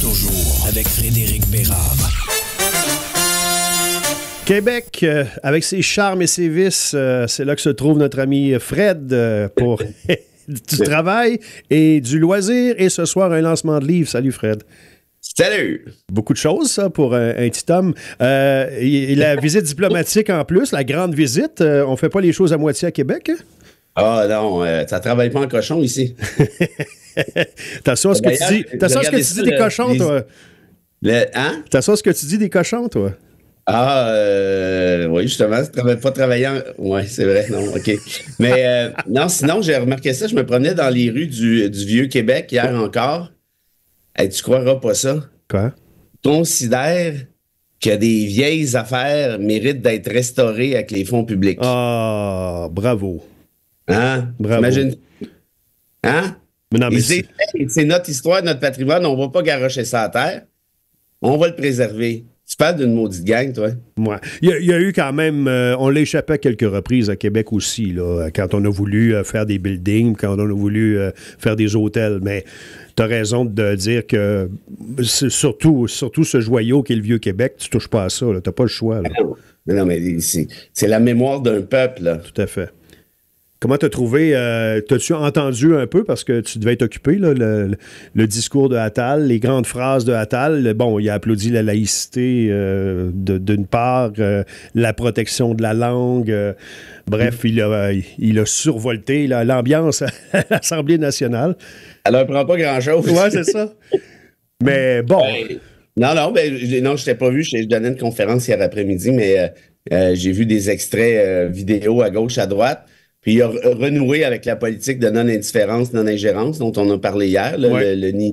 toujours avec Frédéric Bérard. Québec, euh, avec ses charmes et ses vices, euh, c'est là que se trouve notre ami Fred euh, pour du travail et du loisir. Et ce soir, un lancement de livre. Salut Fred. Salut! Beaucoup de choses, ça, pour un, petit homme. Et, la visite diplomatique en plus, la grande visite, on fait pas les choses à moitié à Québec? Hein? Ah non, euh, ça travaille pas en cochon ici. T'as ça ce que tu dis. ce que tu dis des cochons, toi. Hein? T'assois à ce que tu dis des cochons, toi. Ah, euh, oui, justement, je travaille pas travaillant. Oui, c'est vrai, non, OK. Mais euh, non, sinon, j'ai remarqué ça, je me promenais dans les rues du, Vieux-Québec hier encore. et tu croiras pas ça? Quoi? Considère que des vieilles affaires méritent d'être restaurées avec les fonds publics. Ah, bravo. Hein? Bravo. Imagine. Hein? C'est notre histoire, notre patrimoine, on ne va pas garrocher ça à terre. On va le préserver. Tu parles d'une maudite gang, toi. Moi, Il, y a, eu quand même, euh, on l'échappait à quelques reprises à Québec aussi, quand on a voulu euh, faire des buildings, quand on a voulu euh, faire des hôtels. Mais tu as raison de dire que surtout, surtout ce joyau qu'est le vieux Québec, tu touches pas à ça. Tu pas le choix. Ah non. Mais ici c'est la mémoire d'un peuple. Tout à fait. Comment t'as trouvé, euh, t'as-tu entendu un peu, parce que tu devais être occupé, le, discours de Attal, les grandes phrases de Attal. Bon, il a applaudi la laïcité euh, d'une part, euh, la protection de la langue. bref, mm. il a, il a survolté l'ambiance à l'Assemblée nationale. Elle ne prend pas grand-chose. Ouais, c'est ça. mais bon... Ben, non, non, mais, ben, non, je t'ai pas vu. Je, donnais une conférence hier après-midi, mais j'ai vu des extraits vidéo à gauche, à droite. Puis il a renoué avec la politique de non-indifférence, non-ingérence dont on a parlé hier, le, le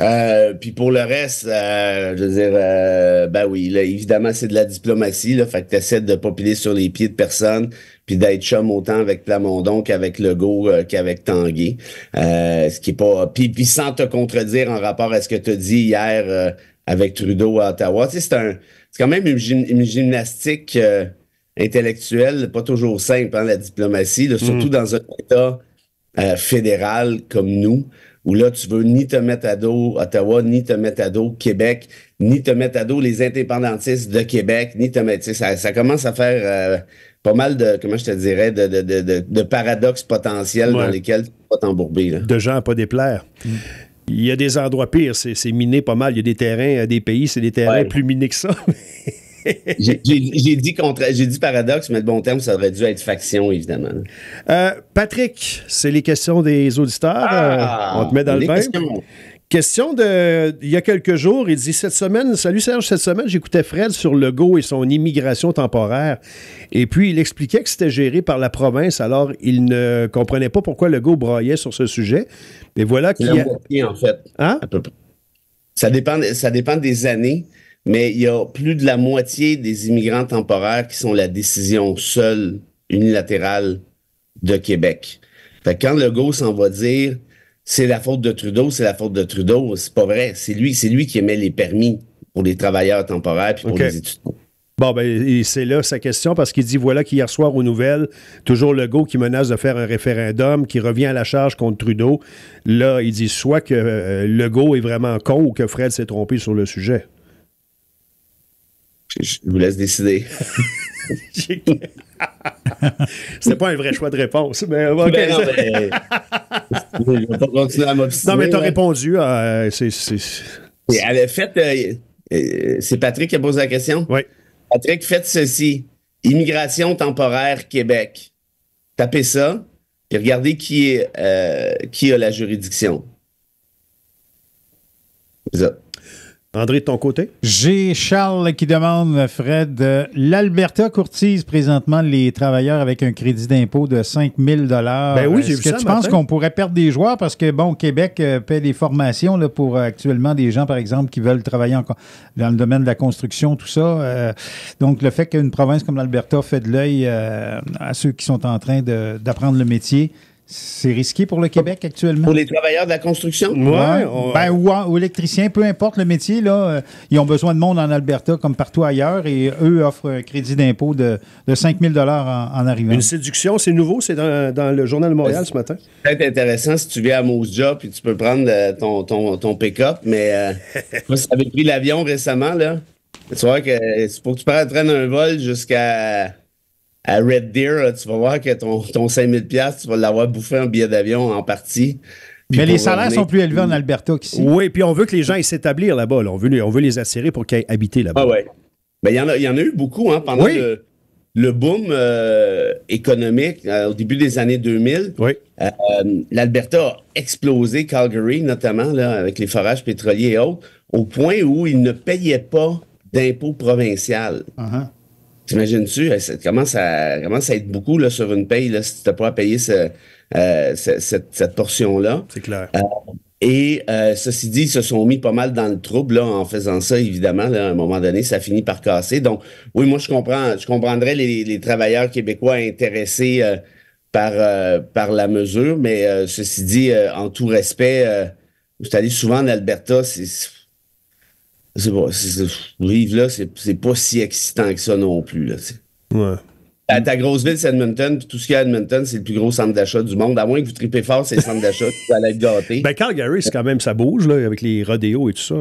euh, puis pour le reste, euh, je veux dire, euh, ben oui, évidemment, c'est de la diplomatie. Là, fait que t'essaies de pas piler sur les pieds de personne, puis d'être chum autant avec Plamondon qu'avec Legault, qu'avec Tanguy. ce qui est pas... Puis, sans te contredire en rapport à ce que tu as dit hier avec Trudeau à Ottawa. c'est un... C'est quand même une gymnastique intellectuel, pas toujours simple, hein, la diplomatie, surtout hmm. dans un État euh, fédéral comme nous, où là, tu veux ni te mettre à dos Ottawa, ni te mettre à dos Québec, ni te mettre à dos les indépendantistes de Québec, ni te mettre... Ça, ça commence à faire euh, pas mal de, comment je te dirais, de, de, de, paradoxes potentiels dans lesquels tu vas t'embourber. De gens à pas déplaire. Hmm. Il y a des endroits pires, c'est miné pas mal. Il y a des terrains, euh, des pays, c'est des terrains plus minés que ça. j'ai dit, dit paradoxe, mais de bon terme, ça aurait dû être faction, évidemment. Euh, Patrick, c'est les questions des auditeurs. Ah! Euh, on te met dans le bain. Question de il y a quelques jours, il dit cette semaine, salut Serge, cette semaine j'écoutais Fred sur le go et son immigration temporaire. Et puis il expliquait que c'était géré par la province, alors il ne comprenait pas pourquoi le go broyait sur ce sujet. Mais voilà qu'il en fait. Hein? À peu près. Ça dépend, ça dépend des années mais il y a plus de la moitié des immigrants temporaires qui sont la décision seule, unilatérale de Québec. Fait que quand Legault s'en va dire c'est la faute de Trudeau, c'est la faute de Trudeau, c'est pas vrai. C'est lui, c'est lui qui émet les permis pour les travailleurs temporaires pour les étudiants. Bon, ben, c'est là sa question parce qu'il dit voilà qu'hier soir aux nouvelles, toujours Legault qui menace de faire un référendum, qui revient à la charge contre Trudeau. Là, il dit soit que euh, Legault est vraiment con ou que Fred s'est trompé sur le sujet je, vous laisse décider. C'était pas un vrai choix de réponse, mais ben non, mais... continuer à Non, mais t'as répondu. À... Euh, c'est, Elle a fait. Euh, euh, c'est Patrick qui a posé la question. Oui. Patrick, faites ceci. Immigration temporaire Québec. Tapez ça, puis regardez qui, est, qui a la juridiction. C'est ça. André, de ton côté? J'ai Charles qui demande, Fred, euh, l'Alberta courtise présentement les travailleurs avec un crédit d'impôt de 5 000 Ben oui, j'ai que Tu penses qu'on pourrait perdre des joueurs parce que, bon, Québec paie euh, des formations là, pour euh, actuellement des gens, par exemple, qui veulent travailler dans le domaine de la construction, tout ça. donc, le fait qu'une province comme l'Alberta fait de l'œil à ceux qui sont en train d'apprendre le métier, c'est risqué pour le Québec actuellement. Pour les travailleurs de la construction? Oui. Ben, ou, électriciens, peu importe le métier, là, euh, ils ont besoin de monde en Alberta comme partout ailleurs et eux offrent un crédit d'impôt de, de 5 000 en, arrivant. Une séduction, c'est nouveau, c'est dans, le Journal de Montréal ben, ce matin. C'est être intéressant si tu viens à Moseja puis tu peux prendre euh, ton, ton, ton pick-up, mais euh, moi, tu pris l'avion récemment, là, tu vois que c'est pour que tu prennes un vol jusqu'à à Red Deer, tu vas voir que ton, ton 5000$, tu vas l'avoir bouffé en billet d'avion en partie. mais les salaires sont plus élevés en Alberta qu'ici. Oui, puis on veut que les gens y s'établir là-bas. On, veut, on veut les assérer pour qu'ils habitent là-bas. Ah ouais. Ben, il y, y, en a eu beaucoup hein, pendant le, boom euh, économique euh, au début des années 2000. Oui. Euh, L'Alberta a explosé, Calgary notamment, là, avec les forages pétroliers et autres, au point où ils ne payaient pas d'impôts provincial. Uh-huh. T'imagines-tu, euh, ça commence à, commence être beaucoup là, sur une paye si tu n'as pas à payer euh, ce, cette, cette portion-là. C'est clair. Euh, et ceci dit, ils se sont mis pas mal dans le trouble en faisant ça, évidemment. à un moment donné, ça finit par casser. Donc, oui, moi, je comprends, je comprendrais les, les travailleurs québécois intéressés par, par la mesure, mais ceci dit, en tout respect, vous allez souvent en Alberta, c'est c'est pas, c'est pas si excitant que ça non plus. Là, ouais. Ta, grosse ville, c'est Edmonton, tout ce qu'il y a à Edmonton, c'est le plus gros centre d'achat du monde. À moins que vous tripez fort, c'est le centre d'achat, vous allez être gâté. Ben, Calgary, c'est quand même, ça bouge, là, avec les rodéos et tout ça.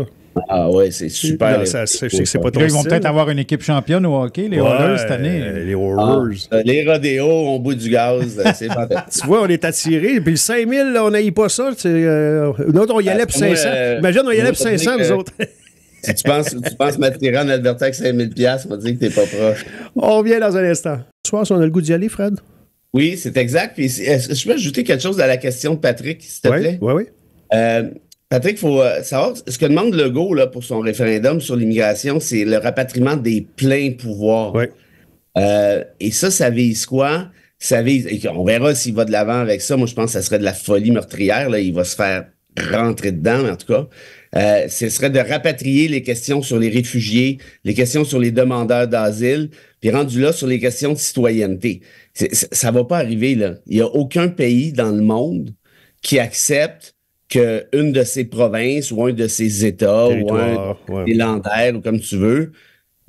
Ah ouais, c'est super. ça, c'est, pas trop ils vont peut-être avoir une équipe championne au hockey, les horrors Oilers, cette année. Euh, les Horrors. Ah, les rodéos ont bout du gaz. Euh, c'est fantastique. Tu vois, on est attiré. Puis 5000, on n'aille pas ça. Euh, on y ah, allait pour 500. Euh, Imagine, on y allait pour 500, nous autres si tu penses, tu penses m'attirer en Alberta avec 5000$, on va dire que tu n'es pas proche. On revient dans un instant. Ce soir, si on a le goût d'y aller, Fred? Oui, c'est exact. je peux ajouter quelque chose à la question de Patrick, s'il te plaît? Oui, oui. Euh, Patrick, il faut euh, savoir, ce que demande Legault pour son référendum sur l'immigration, c'est le rapatriement des pleins pouvoirs. Oui. Euh, et ça, ça vise quoi? Ça vise, on verra s'il va de l'avant avec ça. Moi, je pense que ça serait de la folie meurtrière. Là. Il va se faire rentrer dedans, mais en tout cas. Euh, ce serait de rapatrier les questions sur les réfugiés, les questions sur les demandeurs d'asile, puis rendu là sur les questions de citoyenneté. Ça va pas arriver, là. Il y a aucun pays dans le monde qui accepte qu'une de ses provinces ou un de ses États ou un ou comme tu veux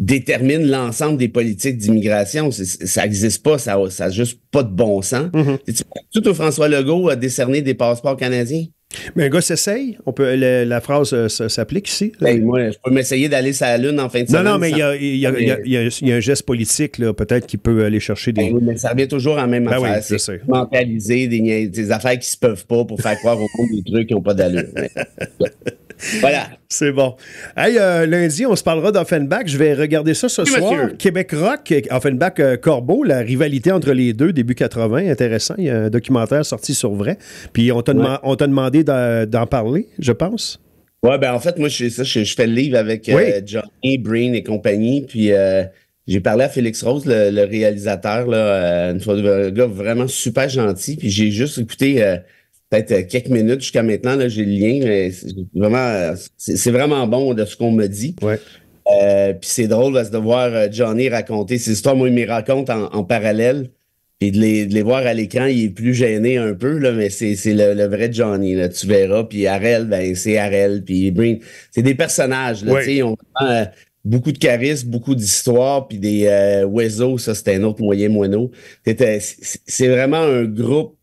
détermine l'ensemble des politiques d'immigration. Ça n'existe pas, ça n'a juste pas de bon sens. Mm Tout François Legault a décerné des passeports canadiens. Mais un gars s'essaye. On peut, la, phrase euh, s'applique ici. Ben, moi, je peux m'essayer d'aller sur la Lune en fin de non, semaine. Non, mais il y, a un geste politique, peut-être, qui peut aller chercher des. Ben mais ça revient toujours en même temps. Ben affaire. Oui, c'est mentaliser des, affaires qui se peuvent pas pour faire croire au monde des trucs qui n'ont pas d'allure. voilà. C'est bon. Hey, euh, lundi, on se parlera d'Offenbach. Je vais regarder ça ce soir. Québec Rock, Offenbach-Corbeau, euh, la rivalité entre les deux, début 80. Intéressant. Il y a un documentaire sorti sur vrai. Puis on t'a demandé d'en parler, je pense. Oui, ben en fait, moi, je, je, fais le livre avec euh, Johnny, Breen et compagnie. Puis. j'ai parlé à Félix Rose, le, réalisateur, là, un gars vraiment super gentil. Puis j'ai juste écouté peut-être euh, quelques minutes jusqu'à maintenant. Là, j'ai le lien, mais c'est vraiment, c'est vraiment bon de ce qu'on me dit. Euh, puis c'est drôle de voir euh, Johnny raconter ses histoires. Moi, il me raconte en, parallèle. Puis de les, voir à l'écran, il est plus gêné un peu, là, mais c'est, le, vrai Johnny, tu verras. Puis Arel, ben, c'est Arel. Puis Bring c'est des personnages. beaucoup de charisme, beaucoup d'histoires. Puis des oiseaux, ça, c'était un autre moyen moineau. C'est vraiment un groupe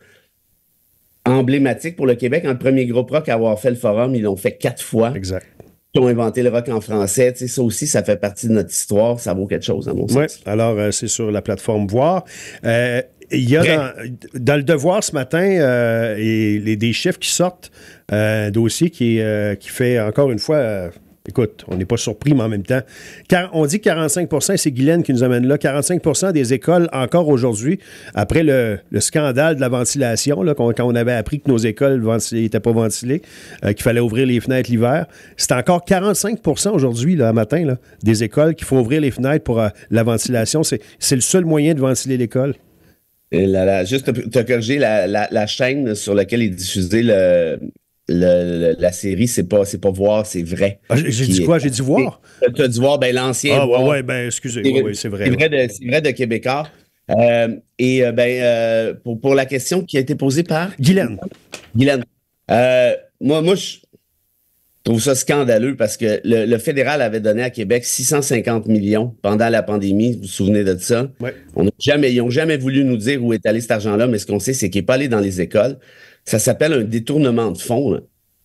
emblématique pour le Québec. En premier groupe rock à avoir fait le forum, ils l'ont fait quatre fois. Exact. Ils ont inventé le rock en français. Tu ça aussi, ça fait partie de notre histoire. Ça vaut quelque chose, à mon sens. Oui, alors euh, c'est sur la plateforme Voir. Euh, il y a dans, le devoir ce matin euh, et les, des chiffres qui sortent, un dossier qui, qui fait encore une fois écoute, on n'est pas surpris, mais en même temps, car on dit 45 c'est Guylaine qui nous amène là, 45 des écoles encore aujourd'hui, après le, scandale de la ventilation, quand, on avait appris que nos écoles n'étaient pas ventilées, euh, qu'il fallait ouvrir les fenêtres l'hiver, c'est encore 45 aujourd'hui, le matin, des écoles qu'il faut ouvrir les fenêtres pour euh, la ventilation. C'est le seul moyen de ventiler l'école. juste, tu as corrigé la, la, chaîne sur laquelle est diffusé le, la série, c'est pas, c'est pas voir, c'est vrai. Ah, j'ai dit quoi? J'ai dit voir? Tu as dû voir ben, l'ancien. Ah, ouais, ouais, ben, excusez, c'est, c'est vrai. C'est vrai, de, c'est Québécois. Euh, et euh, ben, euh, pour, pour la question qui a été posée par. Guylaine. Guylaine. moi, moi je trouve ça scandaleux parce que le, fédéral avait donné à Québec 650 millions pendant la pandémie. Vous vous souvenez de ça? Oui. On jamais, ils n'ont jamais voulu nous dire où est allé cet argent-là, mais ce qu'on sait, c'est qu'il n'est pas allé dans les écoles. Ça s'appelle un détournement de fonds.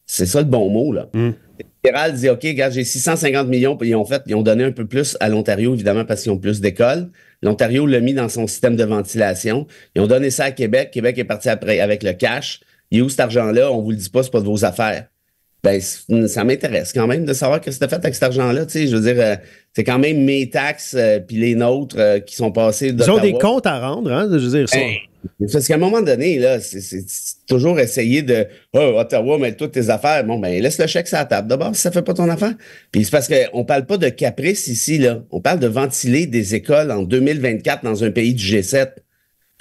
C'est ça le bon mot. Là. Hmm. Le fédéral dit OK, regarde, j'ai 650 millions, puis ils ont fait, ils ont donné un peu plus à l'Ontario, évidemment, parce qu'ils ont plus d'écoles. L'Ontario l'a mis dans son système de ventilation. Ils ont donné ça à Québec. Québec est parti après avec le cash. Il est où cet argent-là? On ne vous le dit pas, ce pas de vos affaires ben, ça m'intéresse quand même de savoir ce que c'était fait avec cet argent-là. Tu sais, je veux dire, euh, c'est quand même mes taxes et euh, puis les nôtres euh, qui sont passées. Ils ont des comptes à rendre, hein, je veux dire ben, parce qu'à un moment donné, là, c'est toujours essayer de oh, Ottawa, mets toutes tes affaires. Bon, ben, laisse le chèque sur la table d'abord si ça fait pas ton affaire. Puis c'est parce qu'on parle pas de caprice ici, là. On parle de ventiler des écoles en 2024 dans un pays du G7.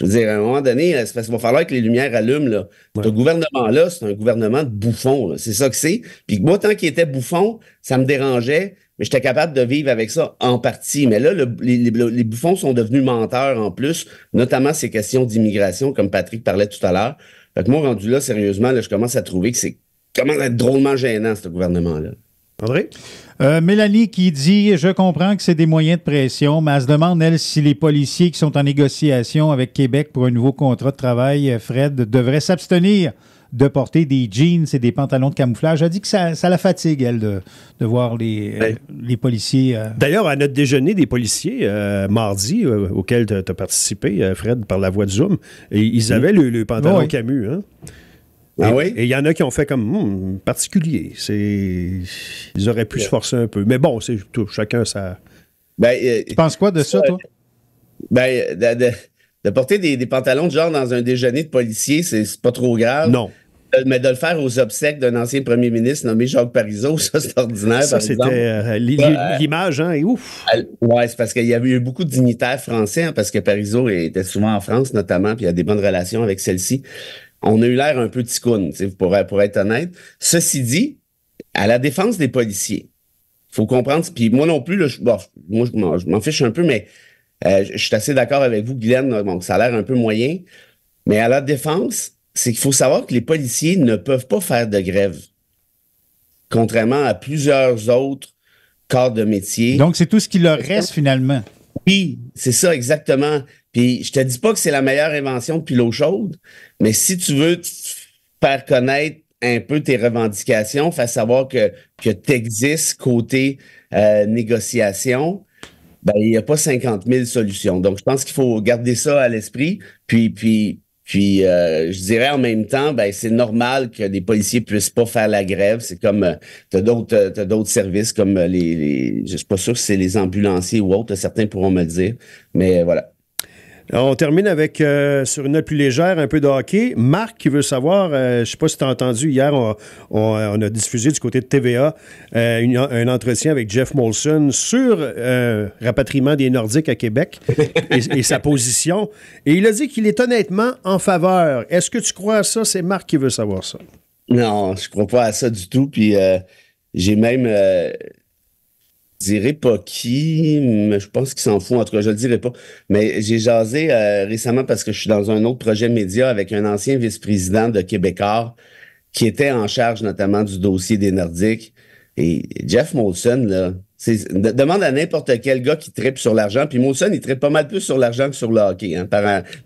Je veux dire, à un moment donné, euh, il va falloir que les lumières allument. Là. Ce gouvernement-là, c'est un gouvernement de bouffons. C'est ça que c'est. Puis moi, tant qu'il était bouffon, ça me dérangeait, mais j'étais capable de vivre avec ça en partie. Mais là, les, bouffons sont devenus menteurs en plus, notamment ces questions d'immigration, comme Patrick parlait tout à l'heure. Fait que moi, rendu là, sérieusement, là, je commence à trouver que c'est comment être drôlement gênant, ce gouvernement-là. André? Euh, Mélanie qui dit Je comprends que c'est des moyens de pression, mais elle se demande, elle, si les policiers qui sont en négociation avec Québec pour un nouveau contrat de travail, euh, Fred, devraient s'abstenir de porter des jeans et des pantalons de camouflage. Elle dit que ça, la fatigue, elle, de, voir les, euh, ben, les policiers. D'ailleurs, à notre déjeuner des policiers, mardi, auquel tu as participé, Fred, par la voix de Zoom, ils avaient le, le, pantalon Camus. Hein? Ah et il y en a qui ont fait comme hmm, particulier. ils auraient pu se forcer un peu. Mais bon, c'est tout, chacun sa. Ben, euh, tu penses quoi de ça, toi? Ben, de, porter des, pantalons de genre dans un déjeuner de policier, c'est pas trop grave. Non. Mais de le faire aux obsèques d'un ancien premier ministre nommé Jacques Parizeau, ça c'est ordinaire. Ça, c'était euh, l'image, hein, et ouf. Oui, c'est parce qu'il y avait eu beaucoup de dignitaires français, hein, parce que Parizeau était souvent en France notamment, puis il y a des bonnes relations avec celle-ci on a eu l'air un peu ticoune, pour, pour être honnête. Ceci dit, à la défense des policiers, faut comprendre, puis moi non plus, je, moi, je m'en fiche un peu, mais euh, je, suis assez d'accord avec vous, Guylaine, donc ça a l'air un peu moyen, mais à la défense, c'est qu'il faut savoir que les policiers ne peuvent pas faire de grève, contrairement à plusieurs autres corps de métier. Donc, c'est tout ce qui leur reste finalement. Oui, c'est ça exactement. Puis je te dis pas que c'est la meilleure invention depuis l'eau chaude, mais si tu veux te faire connaître un peu tes revendications, faire savoir que, que tu existes côté euh, négociation, ben, il n'y a pas 50 000 solutions. Donc, je pense qu'il faut garder ça à l'esprit. Puis, puis, puis euh, je dirais en même temps, ben, c'est normal que les policiers puissent pas faire la grève. C'est comme, euh, tu as euh, d'autres services comme les, les, Je suis pas sûr si c'est les ambulanciers ou autres, certains pourront me le dire. Mais voilà. On termine avec, euh, sur une note plus légère, un peu de hockey. Marc qui veut savoir, euh, je ne sais pas si tu as entendu, hier, on, a diffusé du côté de TVA euh, un entretien avec Jeff Molson sur le rapatriement des Nordiques à Québec et, et, sa position. Et il a dit qu'il est honnêtement en faveur. Est-ce que tu crois à ça? C'est Marc qui veut savoir ça. Non, je ne crois pas à ça du tout. Puis j'ai même dirais pas qui, mais je pense qu'il s'en fout. En tout cas, je le dirais pas. Mais j'ai jasé euh, récemment parce que je suis dans un autre projet média avec un ancien vice-président de Québécois qui était en charge notamment du dossier des Nordiques. Et Jeff Molson, là, demande à n'importe quel gars qui tripe sur l'argent. Puis Molson, il tripe pas mal plus sur l'argent que sur le hockey. Hein.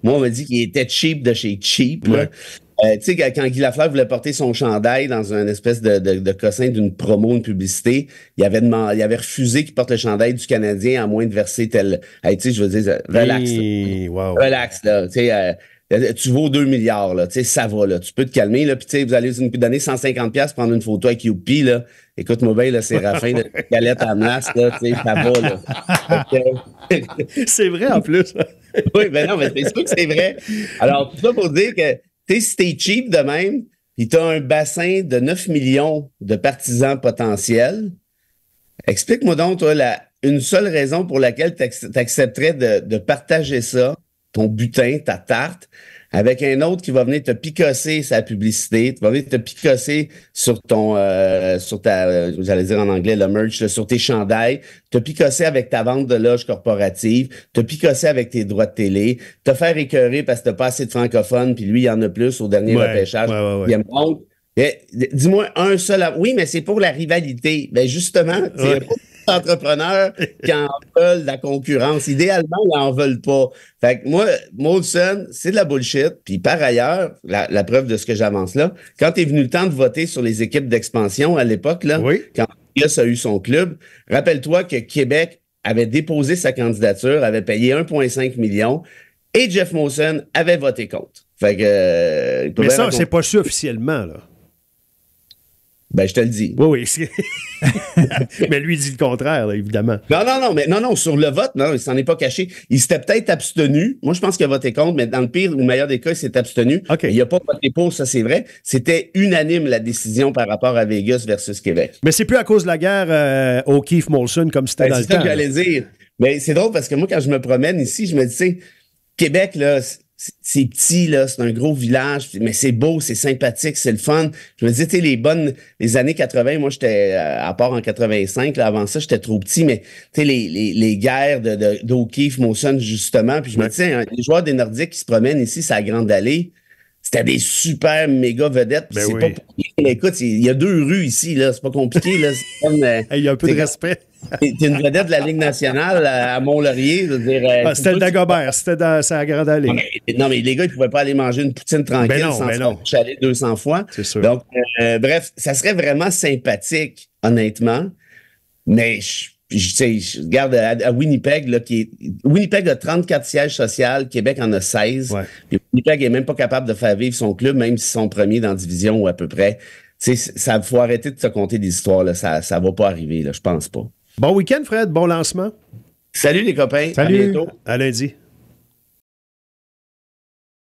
moi, on m'a dit qu'il était cheap de chez cheap. Euh, tu sais, quand Guy Lafleur voulait porter son chandail dans une espèce de, de, de cossin d'une promo, une publicité, il avait, il avait refusé qu'il porte le chandail du Canadien à moins de verser tel. Hey, tu sais, je veux dire, euh, relax. Wow. Relax, là. Tu sais, euh, euh tu vaux 2 milliards, là, tu sais, ça va, là, tu peux te calmer, là, puis tu sais, vous allez nous donner 150 pièces prendre une photo avec Youpi, là, écoute-moi bien, là, Raffin là, galette à masse, là, tu sais, ça va, là. c'est vrai, en plus. oui, ben non, mais c'est sûr que c'est vrai. Alors, tout ça pour dire que, sais, si cheap de même, puis t'as un bassin de 9 millions de partisans potentiels, explique-moi donc, toi, une seule raison pour laquelle t'accepterais de, de partager ça, ton butin, ta tarte, avec un autre qui va venir te picosser sa publicité, tu vas venir te picosser sur ton, euh, sur ta, vous euh, allez dire en anglais le merch, sur tes chandails, te picosser avec ta vente de loge corporative, te picosser avec tes droits de télé, te faire écœurer parce que t'as pas assez de francophones, puis lui, il y en a plus au dernier ouais, repêchage. Ouais, eh, Dis-moi un seul. Oui, mais c'est pour la rivalité. Ben justement, sais. entrepreneurs qui en veulent la concurrence. Idéalement, ils n'en veulent pas. Fait que moi, Molson, c'est de la bullshit. Puis par ailleurs, la, preuve de ce que j'avance là, quand est venu le temps de voter sur les équipes d'expansion à l'époque, là, quand Vegas a eu son club, rappelle-toi que Québec avait déposé sa candidature, avait payé 1,5 million et Jeff Molson avait voté contre. Fait que, euh, Mais ça, c'est pas su officiellement, là. Ben, je te le dis. Oui, oui. mais lui, il dit le contraire, évidemment. Non, non, non, mais non, non, sur le vote, non, il s'en est pas caché. Il s'était peut-être abstenu. Moi, je pense qu'il a voté contre, mais dans le pire ou le meilleur des cas, il s'est abstenu. Okay. Il n'a pas voté pour, ça, c'est vrai. C'était unanime, la décision par rapport à Vegas versus Québec. Mais c'est plus à cause de la guerre au euh, Keith Molson comme c'était ben, le temps. C'est ça que j'allais dire. Mais c'est drôle parce que moi, quand je me promène ici, je me dis, tu sais, Québec, là, c'est petit, là, c'est un gros village, mais c'est beau, c'est sympathique, c'est le fun. Je me disais, tu les bonnes, les années 80, moi, j'étais, euh, à part en 85, là, avant ça, j'étais trop petit, mais, tu sais, les, les, les, guerres de, de, d'O'Keefe, justement, puis je me disais, hein, les joueurs des Nordiques qui se promènent ici, c'est la Grande Allée, c'était des super méga vedettes. Ben c'est pas pour ben, Écoute, il y a deux rues ici, là. C'est pas compliqué, là. Euh, il y a un peu de respect. T'es une vedette de la Ligue nationale à Mont-Laurier. Euh, ah, c'était le Dagobert, c'était à sa grande allée. Non, mais les gars, ils pouvaient pas aller manger une poutine tranquille ben non, sans ben non. chaler 200 fois. C'est sûr. Donc, euh, bref, ça serait vraiment sympathique, honnêtement. Mais je je, je regarde à, Winnipeg, là, qui est, Winnipeg a 34 sièges sociaux, Québec en a 16. Winnipeg est même pas capable de faire vivre son club, même s'ils sont premiers dans la division ou à peu près. Tu ça faut arrêter de se compter des histoires. Là. Ça ne va pas arriver, là, je pense pas. Bon week-end, Fred. Bon lancement. Salut les copains. Salut. À bientôt. À lundi.